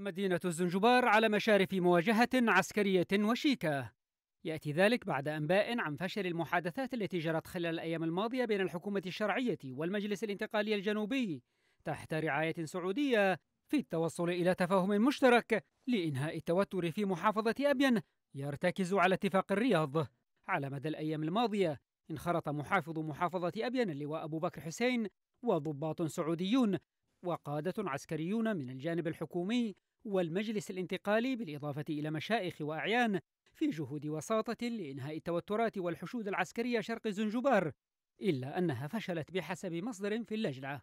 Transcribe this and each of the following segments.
مدينة الزنجبار على مشارف مواجهة عسكرية وشيكة يأتي ذلك بعد أنباء عن فشل المحادثات التي جرت خلال الأيام الماضية بين الحكومة الشرعية والمجلس الانتقالي الجنوبي تحت رعاية سعودية في التوصل إلى تفاهم مشترك لإنهاء التوتر في محافظة أبين يرتكز على اتفاق الرياض على مدى الأيام الماضية انخرط محافظ محافظة أبين اللواء أبو بكر حسين وضباط سعوديون وقادة عسكريون من الجانب الحكومي والمجلس الانتقالي بالإضافة إلى مشائخ وأعيان في جهود وساطة لإنهاء التوترات والحشود العسكرية شرق زنجبار إلا أنها فشلت بحسب مصدر في اللجنة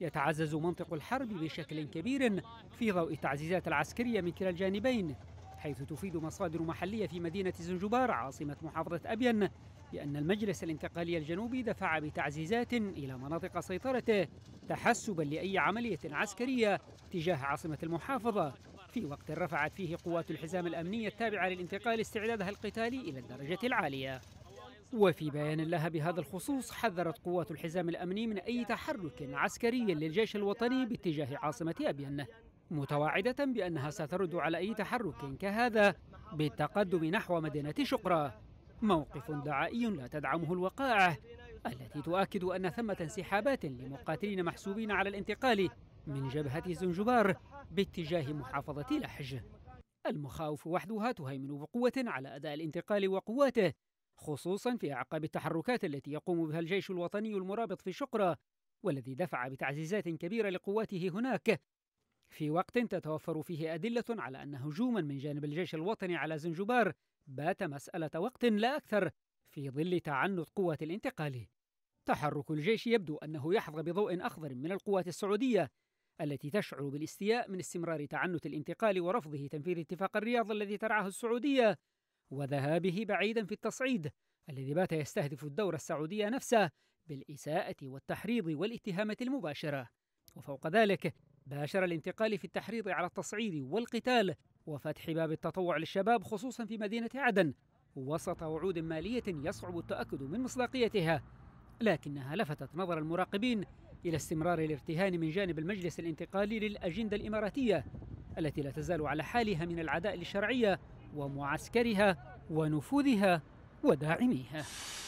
يتعزز منطق الحرب بشكل كبير في ضوء التعزيزات العسكرية من كلا الجانبين حيث تفيد مصادر محلية في مدينة زنجبار عاصمة محافظة أبين بأن المجلس الانتقالي الجنوبي دفع بتعزيزات إلى مناطق سيطرته تحسبا لأي عملية عسكرية تجاه عاصمة المحافظة في وقت رفعت فيه قوات الحزام الأمني التابعة للانتقال استعدادها القتالي إلى الدرجة العالية وفي بيان لها بهذا الخصوص حذرت قوات الحزام الأمني من أي تحرك عسكري للجيش الوطني باتجاه عاصمة أبين متوعدة بأنها سترد على أي تحرك كهذا بالتقدم نحو مدينة شقرة موقف دعائي لا تدعمه الوقائع التي تؤكد أن ثمة انسحابات لمقاتلين محسوبين على الانتقال من جبهة زنجبار باتجاه محافظة لحج المخاوف وحدها تهيمن بقوة على أداء الانتقال وقواته خصوصا في أعقاب التحركات التي يقوم بها الجيش الوطني المرابط في شقرة والذي دفع بتعزيزات كبيرة لقواته هناك في وقت تتوفر فيه أدلة على أن هجوما من جانب الجيش الوطني على زنجبار بات مسألة وقت لا أكثر في ظل تعنت قوة الانتقال تحرك الجيش يبدو أنه يحظى بضوء أخضر من القوات السعودية التي تشعر بالاستياء من استمرار تعنت الانتقال ورفضه تنفيذ اتفاق الرياض الذي ترعاه السعودية وذهابه بعيدا في التصعيد الذي بات يستهدف الدور السعودية نفسه بالإساءة والتحريض والاتهامة المباشرة وفوق ذلك باشر الانتقال في التحريض على التصعيد والقتال وفتح باب التطوع للشباب خصوصا في مدينة عدن وسط وعود مالية يصعب التأكد من مصداقيتها لكنها لفتت نظر المراقبين إلى استمرار الارتهان من جانب المجلس الانتقالي للأجندة الإماراتية التي لا تزال على حالها من العداء للشرعية ومعسكرها ونفوذها وداعميها